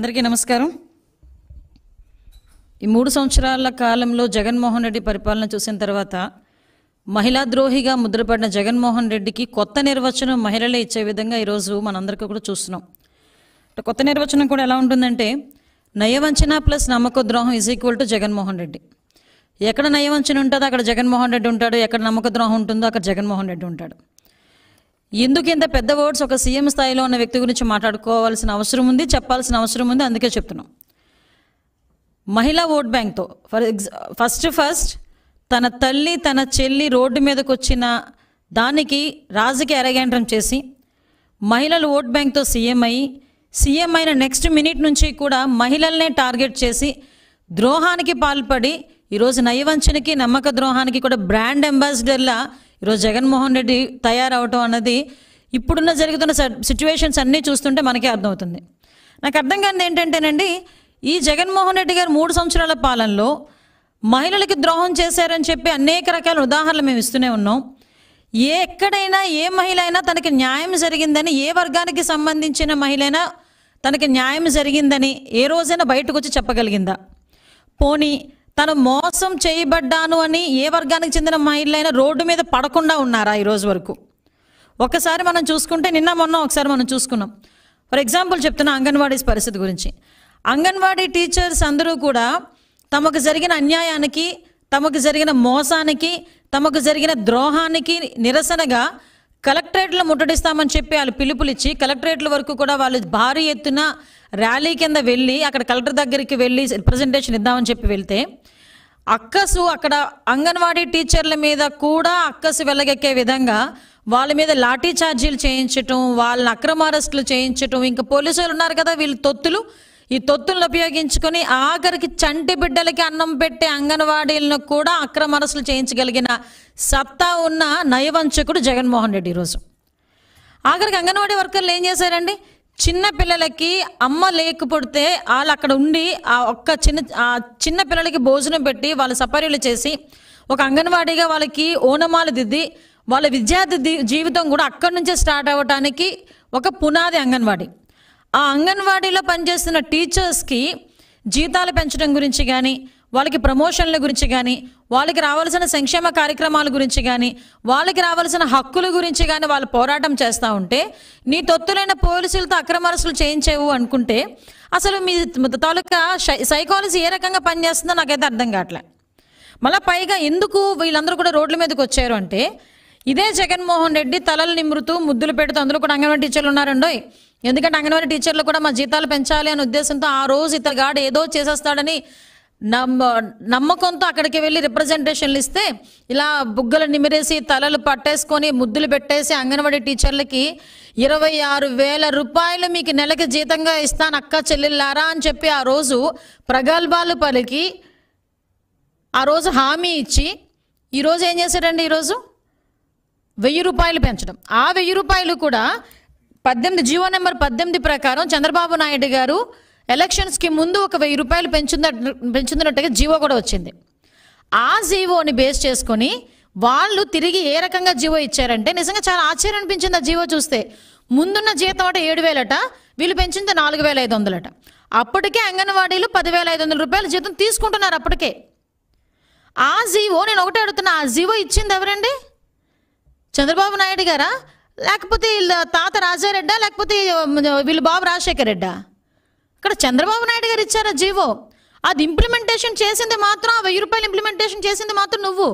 అందరికీ నమస్కారం ఈ మూడు సంవత్సరాల కాలంలో జగన్మోహన్ రెడ్డి పరిపాలన చూసిన తర్వాత మహిళా ద్రోహిగా ముద్రపడిన జగన్మోహన్ రెడ్డికి కొత్త నిర్వచనం మహిళలే ఇచ్చే విధంగా ఈరోజు మనందరికీ కూడా చూస్తున్నాం కొత్త నిర్వచనం కూడా ఎలా ఉంటుందంటే నయవంచన ప్లస్ నమ్మక ద్రోహం is equal to Jaganmohan Reddy ఎక్కడ నయవంచన ఉంటుందో అక్కడ జగన్మోహన్ రెడ్డి ఉంటాడు ఎక్కడ నమ్మక ద్రోహం ఉంటుందో అక్కడ జగన్మోహన్ రెడ్డి ఉంటాడు ఎందుకు ఇంత పెద్ద ఓట్స్ ఒక సీఎం స్థాయిలో ఉన్న వ్యక్తి గురించి మాట్లాడుకోవాల్సిన అవసరం ఉంది చెప్పాల్సిన అవసరం ఉంది అందుకే చెప్తున్నాం మహిళా ఓట్ బ్యాంక్తో ఫర్ ఫస్ట్ ఫస్ట్ తన తల్లి తన చెల్లి రోడ్డు మీదకు వచ్చిన దానికి రాజకీయ అరగంటం చేసి మహిళలు ఓట్ బ్యాంక్తో సీఎం అయ్యి సీఎం అయిన నెక్స్ట్ మినిట్ నుంచి కూడా మహిళల్నే టార్గెట్ చేసి ద్రోహానికి పాల్పడి ఈరోజు నయవంచనకి నమ్మక ద్రోహానికి కూడా బ్రాండ్ అంబాసిడర్లా ఈరోజు జగన్మోహన్ రెడ్డి తయారవటం అన్నది ఇప్పుడున్న జరుగుతున్న సిచ్యువేషన్స్ అన్నీ చూస్తుంటే మనకే అర్థమవుతుంది నాకు అర్థం కానిది ఏంటంటేనండి ఈ జగన్మోహన్ రెడ్డి గారు మూడు సంవత్సరాల పాలనలో మహిళలకి ద్రోహం చేశారని చెప్పి అనేక రకాల ఉదాహరణలు మేము ఇస్తూనే ఉన్నాం ఏ ఎక్కడైనా ఏ మహిళ అయినా తనకి న్యాయం జరిగిందని ఏ వర్గానికి సంబంధించిన మహిళైనా తనకి న్యాయం జరిగిందని ఏ రోజైనా బయటకు వచ్చి చెప్పగలిగిందా పోనీ తను మోసం చేయబడ్డాను అని ఏ వర్గానికి చెందిన అయినా రోడ్డు మీద పడకుండా ఉన్నారా ఈరోజు వరకు ఒకసారి మనం చూసుకుంటే నిన్న మొన్న ఒకసారి మనం చూసుకున్నాం ఫర్ ఎగ్జాంపుల్ చెప్తున్నా అంగన్వాడీస్ పరిస్థితి గురించి అంగన్వాడీ టీచర్స్ అందరూ కూడా తమకు జరిగిన అన్యాయానికి తమకు జరిగిన మోసానికి తమకు జరిగిన ద్రోహానికి నిరసనగా కలెక్టరేట్లు ముట్టడిస్తామని చెప్పి వాళ్ళు పిలుపులిచ్చి కలెక్టరేట్ల వరకు కూడా వాళ్ళు భారీ ఎత్తున ర్యాలీ కింద వెళ్ళి అక్కడ కలెక్టర్ దగ్గరికి వెళ్ళి రిప్రజెంటేషన్ ఇద్దామని చెప్పి వెళ్తే అక్కసు అక్కడ అంగన్వాడీ టీచర్ల మీద కూడా అక్కసు వెళ్ళగెక్కే విధంగా వాళ్ళ మీద లాఠీ ఛార్జీలు చేయించటం వాళ్ళని అక్రమ అరెస్టులు చేయించటం ఇంకా పోలీసులు ఉన్నారు కదా వీళ్ళు తొత్తులు ఈ తొత్తులను ఉపయోగించుకొని ఆఖరికి చంటి బిడ్డలకి అన్నం పెట్టే అంగన్వాడీలను కూడా అక్రమరసులు చేయించగలిగిన సత్తా ఉన్న నయవంచకుడు జగన్మోహన్ రెడ్డి ఈరోజు ఆఖరికి అంగన్వాడీ వర్కర్లు ఏం చేశారండి చిన్న పిల్లలకి అమ్మ లేకపోతే వాళ్ళు అక్కడ ఉండి ఆ ఒక్క చిన్న చిన్న పిల్లలకి భోజనం పెట్టి వాళ్ళు సపర్యలు చేసి ఒక అంగన్వాడీగా వాళ్ళకి ఓనమాలు దిద్ది వాళ్ళ విద్యార్థి జీవితం కూడా అక్కడి నుంచే స్టార్ట్ అవ్వటానికి ఒక పునాది అంగన్వాడీ ఆ అంగన్వాడీలో పనిచేస్తున్న టీచర్స్కి జీతాలు పెంచడం గురించి కానీ వాళ్ళకి ప్రమోషన్ల గురించి కానీ వాళ్ళకి రావాల్సిన సంక్షేమ కార్యక్రమాల గురించి కానీ వాళ్ళకి రావాల్సిన హక్కుల గురించి కానీ వాళ్ళు పోరాటం చేస్తూ ఉంటే నీ తొత్తులైన పోలీసులతో అక్రమరసులు చేయించేవు అనుకుంటే అసలు మీ తాలూకా సైకాలజీ ఏ రకంగా పనిచేస్తుందో నాకైతే అర్థం కావట్లే మళ్ళీ పైగా ఎందుకు వీళ్ళందరూ కూడా రోడ్ల మీదకి వచ్చారు అంటే ఇదే జగన్మోహన్ రెడ్డి తలలు నిమురుతూ ముద్దులు పెడుతూ అందులో కూడా అంగన్వాడీ టీచర్లు ఉన్నారండోయ్ ఎందుకంటే అంగన్వాడీ టీచర్లు కూడా మా జీతాలు పెంచాలి అనే ఉద్దేశంతో ఆ రోజు ఇతర గాడు ఏదో చేసేస్తాడని నమ్మ నమ్మకంతో అక్కడికి వెళ్ళి రిప్రజెంటేషన్లు ఇస్తే ఇలా బుగ్గలు నిమిరేసి తలలు పట్టేసుకొని ముద్దులు పెట్టేసి అంగన్వాడీ టీచర్లకి ఇరవై ఆరు వేల రూపాయలు మీకు నెలకి జీతంగా ఇస్తాను అక్క చెల్లెళ్ళారా అని చెప్పి ఆ రోజు ప్రగల్భాలు పలికి ఆ రోజు హామీ ఇచ్చి ఈరోజు ఏం చేశారండి ఈరోజు వెయ్యి రూపాయలు పెంచడం ఆ వెయ్యి రూపాయలు కూడా పద్దెనిమిది జీవో నెంబర్ పద్దెనిమిది ప్రకారం చంద్రబాబు నాయుడు గారు ఎలక్షన్స్కి ముందు ఒక వెయ్యి రూపాయలు పెంచుంద పెంచుతున్నట్టుగా జీవో కూడా వచ్చింది ఆ జీవోని బేస్ చేసుకొని వాళ్ళు తిరిగి ఏ రకంగా జీవో ఇచ్చారంటే నిజంగా చాలా ఆశ్చర్యం అనిపించింది ఆ జీవో చూస్తే ముందున్న జీతం అంటే ఏడు వేలట వీళ్ళు పెంచింది నాలుగు వేల ఐదు వందలట అప్పటికే అంగన్వాడీలు పదివేల ఐదు వందల రూపాయల జీతం తీసుకుంటున్నారు అప్పటికే ఆ జీవో నేను ఒకటే అడుగుతున్నా ఆ జీవో ఇచ్చింది ఎవరండి చంద్రబాబు నాయుడు గారా లేకపోతే వీళ్ళ తాత రాజారెడ్డ లేకపోతే వీళ్ళు బాబు రాజశేఖర్ రెడ్డా ఇక్కడ చంద్రబాబు నాయుడు గారు ఇచ్చారా జీవో అది ఇంప్లిమెంటేషన్ చేసింది మాత్రం ఆ వెయ్యి రూపాయలు ఇంప్లిమెంటేషన్ చేసింది మాత్రం నువ్వు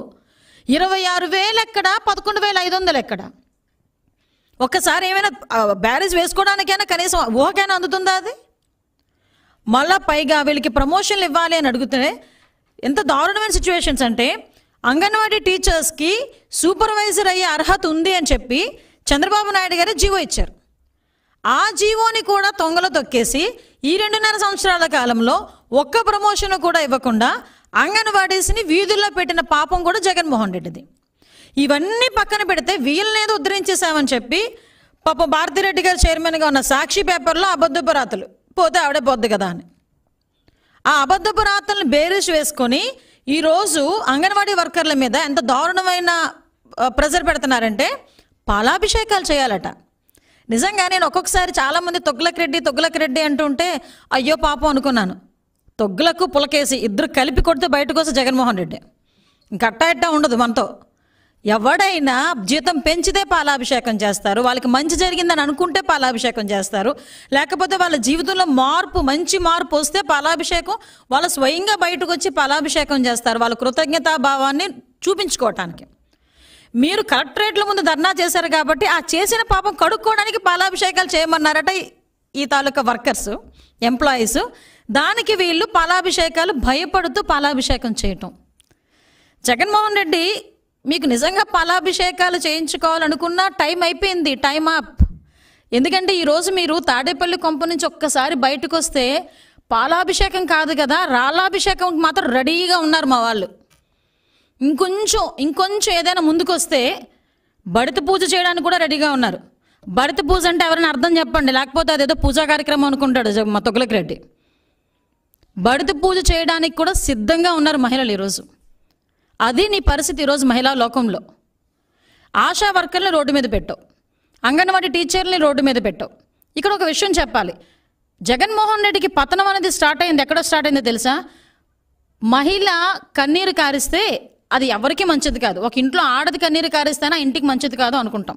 ఇరవై ఆరు వేలు ఎక్కడ పదకొండు వేల ఐదు వందలు ఎక్కడ ఒక్కసారి ఏమైనా బ్యారేజ్ వేసుకోవడానికైనా కనీసం ఊహకైనా అందుతుందా అది మళ్ళా పైగా వీళ్ళకి ప్రమోషన్లు ఇవ్వాలి అని అడుగుతే ఎంత దారుణమైన సిచ్యువేషన్స్ అంటే అంగన్వాడీ టీచర్స్కి సూపర్వైజర్ అయ్యే అర్హత ఉంది అని చెప్పి చంద్రబాబు నాయుడు గారు జీవో ఇచ్చారు ఆ జీవోని కూడా తొంగలో తొక్కేసి ఈ రెండున్నర సంవత్సరాల కాలంలో ఒక్క ప్రమోషన్ కూడా ఇవ్వకుండా అంగన్వాడీస్ని వీధుల్లో పెట్టిన పాపం కూడా జగన్మోహన్ రెడ్డిది ఇవన్నీ పక్కన పెడితే వీళ్ళనేది ఉద్ధరించేసామని చెప్పి పాప భారతిరెడ్డి గారు చైర్మన్గా ఉన్న సాక్షి పేపర్లో అబద్ధపు రాతలు పోతే ఆవిడే పోద్దు కదా అని ఆ అబద్ధపు రాతలను బేరీస్ వేసుకొని ఈరోజు అంగన్వాడీ వర్కర్ల మీద ఎంత దారుణమైన ప్రెజర్ పెడుతున్నారంటే పాలాభిషేకాలు చేయాలట నిజంగా నేను ఒక్కొక్కసారి చాలామంది తొగ్గులకి రెడ్డి తొగ్గులకు రెడ్డి అంటుంటే అయ్యో పాపం అనుకున్నాను తొగ్గులకు పులకేసి ఇద్దరు కలిపి కొడితే బయటకు వస్తే జగన్మోహన్ రెడ్డి గట్టా ఎట్టా ఉండదు మనతో ఎవడైనా జీతం పెంచితే పాలాభిషేకం చేస్తారు వాళ్ళకి మంచి జరిగిందని అనుకుంటే పాలాభిషేకం చేస్తారు లేకపోతే వాళ్ళ జీవితంలో మార్పు మంచి మార్పు వస్తే పాలాభిషేకం వాళ్ళు స్వయంగా బయటకు వచ్చి పాలాభిషేకం చేస్తారు వాళ్ళ కృతజ్ఞతాభావాన్ని చూపించుకోవటానికి మీరు కలెక్టరేట్ల ముందు ధర్నా చేశారు కాబట్టి ఆ చేసిన పాపం కడుక్కోవడానికి పాలాభిషేకాలు చేయమన్నారట ఈ తాలూకా వర్కర్స్ ఎంప్లాయీస్ దానికి వీళ్ళు పాలాభిషేకాలు భయపడుతూ పాలాభిషేకం చేయటం జగన్మోహన్ రెడ్డి మీకు నిజంగా పాలాభిషేకాలు చేయించుకోవాలనుకున్నా టైం అయిపోయింది టైం అప్ ఎందుకంటే ఈరోజు మీరు తాడేపల్లి కొంప నుంచి ఒక్కసారి బయటకు వస్తే పాలాభిషేకం కాదు కదా రాళ్ళాభిషేకం మాత్రం రెడీగా ఉన్నారు మా వాళ్ళు ఇంకొంచెం ఇంకొంచెం ఏదైనా ముందుకొస్తే బడిత పూజ చేయడానికి కూడా రెడీగా ఉన్నారు బడిత పూజ అంటే ఎవరైనా అర్థం చెప్పండి లేకపోతే అదేదో పూజా కార్యక్రమం అనుకుంటాడు మా తొగలకి రెడ్డి బడిత పూజ చేయడానికి కూడా సిద్ధంగా ఉన్నారు మహిళలు ఈరోజు అది నీ పరిస్థితి ఈరోజు మహిళా లోకంలో ఆశా వర్కర్ని రోడ్డు మీద పెట్టావు అంగన్వాడీ టీచర్ని రోడ్డు మీద పెట్టావు ఇక్కడ ఒక విషయం చెప్పాలి జగన్మోహన్ రెడ్డికి పతనం అనేది స్టార్ట్ అయింది ఎక్కడ స్టార్ట్ అయిందో తెలుసా మహిళ కన్నీరు కారిస్తే అది ఎవరికి మంచిది కాదు ఒక ఇంట్లో ఆడది కన్నీరు కారిస్తేనే ఇంటికి మంచిది కాదు అనుకుంటాం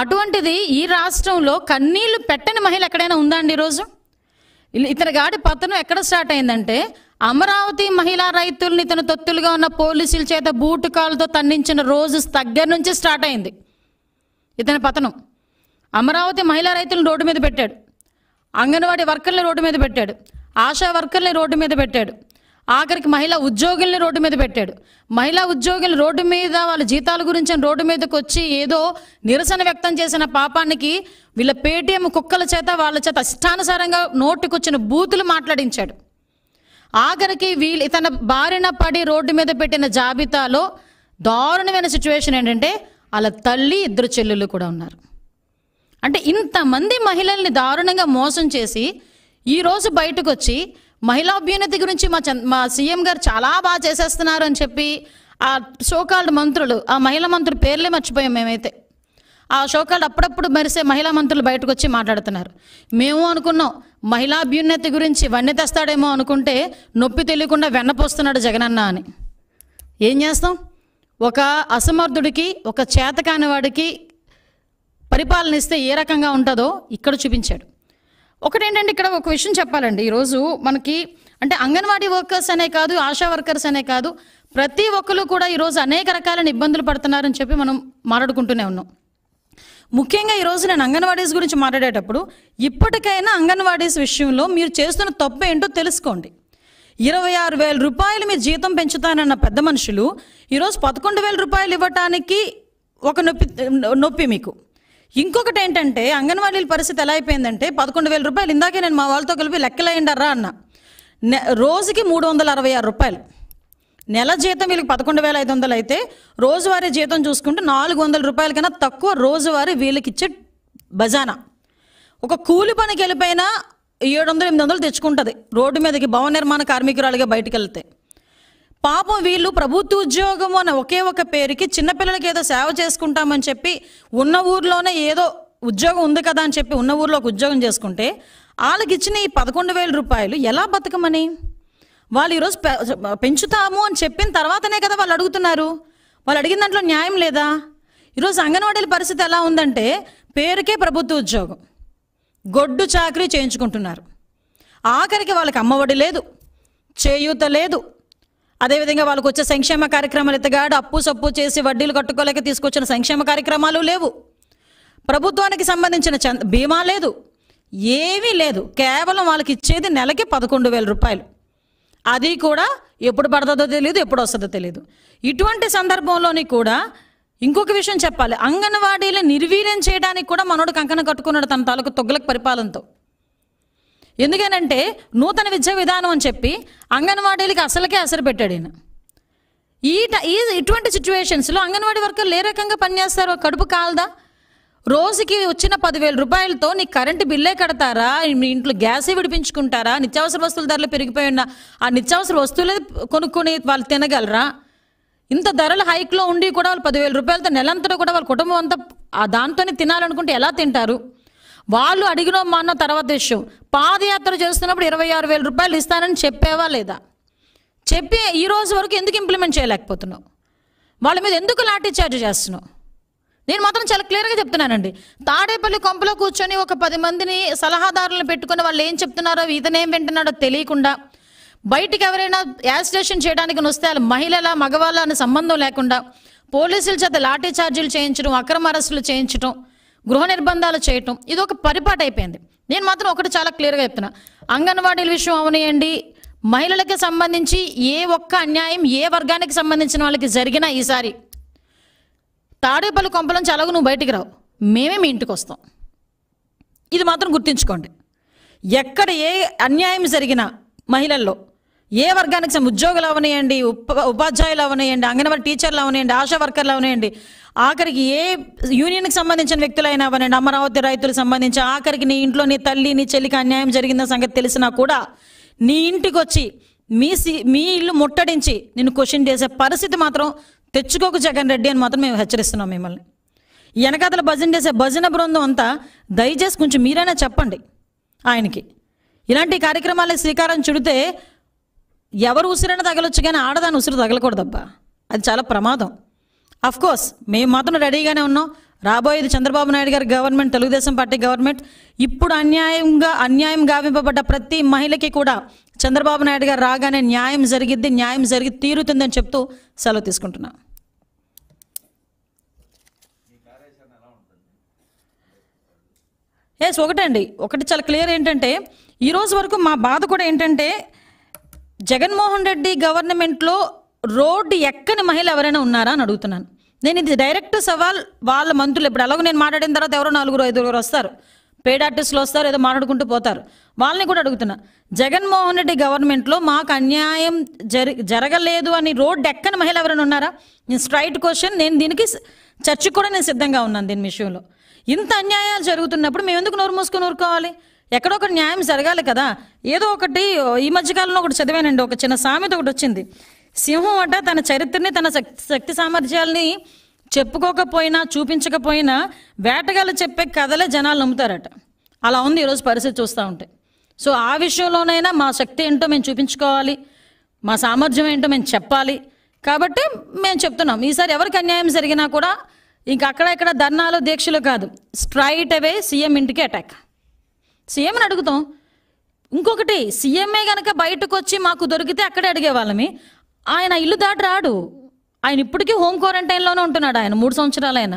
అటువంటిది ఈ రాష్ట్రంలో కన్నీళ్లు పెట్టని మహిళ ఎక్కడైనా ఉందా అండి ఈరోజు ఇతని గాడి పతనం ఎక్కడ స్టార్ట్ అయిందంటే అమరావతి మహిళా రైతుల్ని ఇతను తొత్తులుగా ఉన్న పోలీసుల చేత బూటు కాలుతో తన్నించిన రోజు దగ్గర నుంచి స్టార్ట్ అయింది ఇతని పతనం అమరావతి మహిళా రైతులను రోడ్డు మీద పెట్టాడు అంగన్వాడీ వర్కర్లు రోడ్డు మీద పెట్టాడు ఆశా వర్కర్లు రోడ్డు మీద పెట్టాడు ఆఖరికి మహిళా ఉద్యోగుల్ని రోడ్డు మీద పెట్టాడు మహిళా ఉద్యోగులు రోడ్డు మీద వాళ్ళ జీతాల గురించి రోడ్డు మీదకి వచ్చి ఏదో నిరసన వ్యక్తం చేసిన పాపానికి వీళ్ళ పేటీఎం కుక్కల చేత వాళ్ళ చేత ఇష్టానుసారంగా నోటుకొచ్చిన బూతులు మాట్లాడించాడు ఆఖరికి వీళ్ళు తన బారిన పడి రోడ్డు మీద పెట్టిన జాబితాలో దారుణమైన సిచ్యువేషన్ ఏంటంటే వాళ్ళ తల్లి ఇద్దరు చెల్లెళ్ళు కూడా ఉన్నారు అంటే ఇంతమంది మహిళల్ని దారుణంగా మోసం చేసి ఈరోజు బయటకు వచ్చి మహిళాభ్యున్నతి గురించి మా మా సీఎం గారు చాలా బాగా చేసేస్తున్నారు అని చెప్పి ఆ షోకాల్డ్ మంత్రులు ఆ మహిళా మంత్రులు పేర్లే మర్చిపోయాం మేమైతే ఆ షోకాల్డ్ అప్పుడప్పుడు మరిసే మహిళా మంత్రులు బయటకు వచ్చి మాట్లాడుతున్నారు మేము అనుకున్నాం మహిళాభ్యున్నతి గురించి వన్నె తెస్తాడేమో అనుకుంటే నొప్పి తెలియకుండా వెన్నపోస్తున్నాడు జగనన్న అని ఏం చేస్తాం ఒక అసమర్థుడికి ఒక చేతకాని వాడికి పరిపాలన ఇస్తే ఏ రకంగా ఉంటుందో ఇక్కడ చూపించాడు ఒకటేంటంటే ఇక్కడ ఒక విషయం చెప్పాలండి ఈరోజు మనకి అంటే అంగన్వాడీ వర్కర్స్ అనే కాదు ఆశా వర్కర్స్ అనే కాదు ప్రతి ఒక్కరు కూడా ఈరోజు అనేక రకాలైన ఇబ్బందులు పడుతున్నారని చెప్పి మనం మాట్లాడుకుంటూనే ఉన్నాం ముఖ్యంగా ఈరోజు నేను అంగన్వాడీస్ గురించి మాట్లాడేటప్పుడు ఇప్పటికైనా అంగన్వాడీస్ విషయంలో మీరు చేస్తున్న తప్పు ఏంటో తెలుసుకోండి ఇరవై ఆరు వేల రూపాయలు మీ జీతం పెంచుతానన్న పెద్ద మనుషులు ఈరోజు పదకొండు వేల రూపాయలు ఇవ్వటానికి ఒక నొప్పి నొప్పి మీకు ఇంకొకటి ఏంటంటే అంగన్వాడీల పరిస్థితి ఎలా అయిపోయిందంటే పదకొండు వేల రూపాయలు ఇందాకే నేను మా వాళ్ళతో కలిపి లెక్కలేయండర్రా అన్న నె రోజుకి మూడు వందల అరవై ఆరు రూపాయలు నెల జీతం వీళ్ళకి పదకొండు వేల ఐదు వందలు అయితే రోజువారీ జీతం చూసుకుంటే నాలుగు వందల రూపాయల కన్నా తక్కువ రోజువారీ వీళ్ళకి ఇచ్చే బజానా ఒక కూలి పనికి వెళ్ళిపోయినా ఏడు వందలు ఎనిమిది వందలు తెచ్చుకుంటుంది రోడ్డు మీదకి భవన నిర్మాణ కార్మికురాలుగా బయటకు వెళ్తే పాపం వీళ్ళు ప్రభుత్వ ఉద్యోగం అన్న ఒకే ఒక పేరుకి చిన్నపిల్లలకి ఏదో సేవ చేసుకుంటామని చెప్పి ఉన్న ఊర్లోనే ఏదో ఉద్యోగం ఉంది కదా అని చెప్పి ఉన్న ఊర్లో ఒక ఉద్యోగం చేసుకుంటే వాళ్ళకి ఇచ్చిన ఈ పదకొండు వేల రూపాయలు ఎలా బతకమని వాళ్ళు ఈరోజు పెంచుతాము అని చెప్పిన తర్వాతనే కదా వాళ్ళు అడుగుతున్నారు వాళ్ళు అడిగిన దాంట్లో న్యాయం లేదా ఈరోజు అంగన్వాడీల పరిస్థితి ఎలా ఉందంటే పేరుకే ప్రభుత్వ ఉద్యోగం గొడ్డు చాకరీ చేయించుకుంటున్నారు ఆఖరికి వాళ్ళకి అమ్మఒడి లేదు చేయూత లేదు అదేవిధంగా వాళ్ళకు వచ్చే సంక్షేమ కార్యక్రమాలు ఎత్తగాడు అప్పు సప్పు చేసి వడ్డీలు కట్టుకోలేక తీసుకొచ్చిన సంక్షేమ కార్యక్రమాలు లేవు ప్రభుత్వానికి సంబంధించిన చంద బీమా లేదు ఏమీ లేదు కేవలం వాళ్ళకి ఇచ్చేది నెలకి పదకొండు వేల రూపాయలు అది కూడా ఎప్పుడు పడుతుందో తెలియదు ఎప్పుడు వస్తుందో తెలియదు ఇటువంటి సందర్భంలోని కూడా ఇంకొక విషయం చెప్పాలి అంగన్వాడీలు నిర్వీర్యం చేయడానికి కూడా మనోడు కంకణ కట్టుకున్నాడు తన తాలూకు తొగ్గులకు పరిపాలనతో ఎందుకనంటే నూతన విద్యా విధానం అని చెప్పి అంగన్వాడీలకి అసలుకే అసలు పెట్టాడు ఈయన ఈ ఈ ఇటువంటి సిచ్యువేషన్స్లో అంగన్వాడీ వర్కర్లు ఏ రకంగా పనిచేస్తారు కడుపు కాలదా రోజుకి వచ్చిన పదివేల రూపాయలతో నీ కరెంటు బిల్లే కడతారా మీ ఇంట్లో గ్యాసే విడిపించుకుంటారా నిత్యావసర వస్తువుల ధరలు పెరిగిపోయి ఉన్న ఆ నిత్యావసర వస్తువులే కొనుక్కొని వాళ్ళు తినగలరా ఇంత ధరలు హైక్లో ఉండి కూడా వాళ్ళు పదివేల రూపాయలతో నెలంతటా కూడా వాళ్ళ కుటుంబం అంతా ఆ దాంతోనే తినాలనుకుంటే ఎలా తింటారు వాళ్ళు అడిగిన మా అన్న తర్వాత విషయం పాదయాత్ర చేస్తున్నప్పుడు ఇరవై ఆరు వేల రూపాయలు ఇస్తానని చెప్పావా లేదా చెప్పి ఈ రోజు వరకు ఎందుకు ఇంప్లిమెంట్ చేయలేకపోతున్నావు వాళ్ళ మీద ఎందుకు లాఠీ చార్జ్ చేస్తున్నావు నేను మాత్రం చాలా క్లియర్గా చెప్తున్నానండి తాడేపల్లి కొంపలో కూర్చొని ఒక పది మందిని సలహాదారులను పెట్టుకుని వాళ్ళు ఏం చెప్తున్నారో ఇతనేం వింటున్నాడో తెలియకుండా బయటికి ఎవరైనా యాసిడేషన్ చేయడానికి వస్తే వాళ్ళు మహిళల మగవాళ్ళ అనే సంబంధం లేకుండా పోలీసుల చేత లాఠీ ఛార్జీలు చేయించడం అక్రమ అరెస్టులు చేయించడం గృహ నిర్బంధాలు చేయటం ఇది ఒక పరిపాటు అయిపోయింది నేను మాత్రం ఒకటి చాలా క్లియర్గా చెప్తున్నా అంగన్వాడీల విషయం అవనియండి మహిళలకి సంబంధించి ఏ ఒక్క అన్యాయం ఏ వర్గానికి సంబంధించిన వాళ్ళకి జరిగినా ఈసారి తాడేపల్లి కొంపల నుంచి అలాగ నువ్వు బయటికి రావు మేమే మీ ఇంటికి వస్తాం ఇది మాత్రం గుర్తుంచుకోండి ఎక్కడ ఏ అన్యాయం జరిగినా మహిళల్లో ఏ వర్గానికి ఉద్యోగులు అవనియండి ఉప ఉపాధ్యాయులు అవనియండి అంగన్వాడీ టీచర్లు అవనియండి ఆశా వర్కర్లు అవనియండి ఆఖరికి ఏ యూనియన్కి సంబంధించిన వ్యక్తులైనా అవన్నీ అమరావతి రైతులకు సంబంధించి ఆఖరికి నీ ఇంట్లో నీ తల్లి నీ చెల్లికి అన్యాయం జరిగిందన్న సంగతి తెలిసినా కూడా నీ ఇంటికి వచ్చి మీ మీ ఇల్లు ముట్టడించి నేను క్వశ్చన్ చేసే పరిస్థితి మాత్రం తెచ్చుకోకు జగన్ రెడ్డి అని మాత్రం మేము హెచ్చరిస్తున్నాం మిమ్మల్ని వెనకాతల భజన చేసే భజన బృందం అంతా దయచేసి కొంచెం మీరైనా చెప్పండి ఆయనకి ఇలాంటి కార్యక్రమాలకి శ్రీకారం చుడితే ఎవరు ఉసిరైనా తగలొచ్చు కానీ ఆడదాని ఉసిరు తగలకూడదబ్బా అది చాలా ప్రమాదం అఫ్ కోర్స్ మేము మాత్రం రెడీగానే ఉన్నాం రాబోయేది చంద్రబాబు నాయుడు గారి గవర్నమెంట్ తెలుగుదేశం పార్టీ గవర్నమెంట్ ఇప్పుడు అన్యాయంగా అన్యాయం గావింపబడ్డ ప్రతి మహిళకి కూడా చంద్రబాబు నాయుడు గారు రాగానే న్యాయం జరిగిద్ది న్యాయం జరిగి తీరుతుందని చెప్తూ సెలవు తీసుకుంటున్నా ఎస్ ఒకటండి ఒకటి చాలా క్లియర్ ఏంటంటే ఈరోజు వరకు మా బాధ కూడా ఏంటంటే జగన్మోహన్ రెడ్డి గవర్నమెంట్లో రోడ్డు ఎక్కని మహిళ ఎవరైనా ఉన్నారా అని అడుగుతున్నాను నేను ఇది డైరెక్ట్ సవాల్ వాళ్ళ మంత్రులు ఇప్పుడు ఎలాగో నేను మాట్లాడిన తర్వాత ఎవరో నలుగురు ఐదుగురు వస్తారు పేడ్ ఆర్టిస్టులు వస్తారు ఏదో మాట్లాడుకుంటూ పోతారు వాళ్ళని కూడా అడుగుతున్నా జగన్మోహన్ రెడ్డి గవర్నమెంట్లో మాకు అన్యాయం జరి జరగలేదు అని రోడ్డు ఎక్కని మహిళ ఎవరైనా ఉన్నారా నేను స్ట్రైట్ క్వశ్చన్ నేను దీనికి చర్చకు కూడా నేను సిద్ధంగా ఉన్నాను దీని విషయంలో ఇంత అన్యాయాలు జరుగుతున్నప్పుడు మేము ఎందుకు నోరు మూసుకొని ఊరుకోవాలి ఎక్కడో ఒక న్యాయం జరగాలి కదా ఏదో ఒకటి ఈ మధ్యకాలంలో ఒకటి చదివానండి ఒక చిన్న సామెత ఒకటి వచ్చింది సింహం అంట తన చరిత్రని తన శక్తి సామర్థ్యాల్ని చెప్పుకోకపోయినా చూపించకపోయినా వేటగాళ్ళు చెప్పే కథలే జనాలు నమ్ముతారట అలా ఉంది ఈరోజు పరిస్థితి చూస్తూ ఉంటే సో ఆ విషయంలోనైనా మా శక్తి ఏంటో మేము చూపించుకోవాలి మా సామర్థ్యం ఏంటో మేము చెప్పాలి కాబట్టి మేము చెప్తున్నాం ఈసారి ఎవరికి అన్యాయం జరిగినా కూడా ఇంక అక్కడ ఇక్కడ ధర్నాలు దీక్షలు కాదు స్ట్రైట్ అవే సీఎం ఇంటికి అటాక్ సీఎంని అడుగుతాం ఇంకొకటి సీఎంఏ కనుక బయటకు వచ్చి మాకు దొరికితే అక్కడే అడిగేవాళ్ళమే ఆయన ఇల్లు దాటి రాడు ఆయన ఇప్పటికీ హోమ్ క్వారంటైన్లోనే ఉంటున్నాడు ఆయన మూడు ఆయన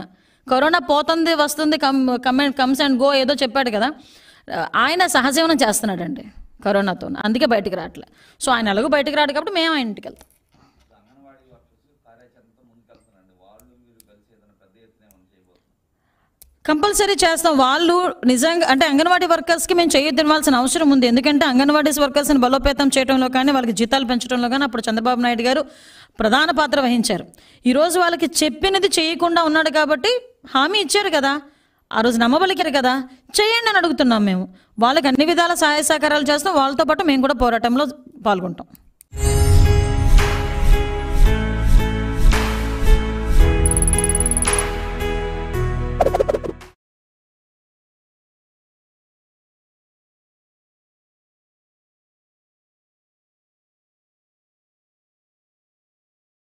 కరోనా పోతుంది వస్తుంది come come comes and go ఏదో చెప్పాడు కదా ఆయన సహజీవనం చేస్తున్నాడండి కరోనాతో అందుకే బయటికి రావట్లేదు సో ఆయన ఎలాగో బయటికి రాడు కాబట్టి మేము ఆయన ఇంటికి వెళ్తాం కంపల్సరీ చేస్తాం వాళ్ళు నిజంగా అంటే అంగన్వాడీ వర్కర్స్కి మేము చేయొద్దు ఇవ్వాల్సిన అవసరం ఉంది ఎందుకంటే అంగన్వాడీస్ వర్కర్స్ని బలోపేతం చేయడంలో కానీ వాళ్ళకి జీతాలు పెంచడంలో కానీ అప్పుడు చంద్రబాబు నాయుడు గారు ప్రధాన పాత్ర వహించారు ఈరోజు వాళ్ళకి చెప్పినది చేయకుండా ఉన్నాడు కాబట్టి హామీ ఇచ్చారు కదా ఆ రోజు నమ్మబలికారు కదా చేయండి అని అడుగుతున్నాం మేము వాళ్ళకి అన్ని విధాల సహాయ సహకారాలు చేస్తాం వాళ్ళతో పాటు మేము కూడా పోరాటంలో పాల్గొంటాం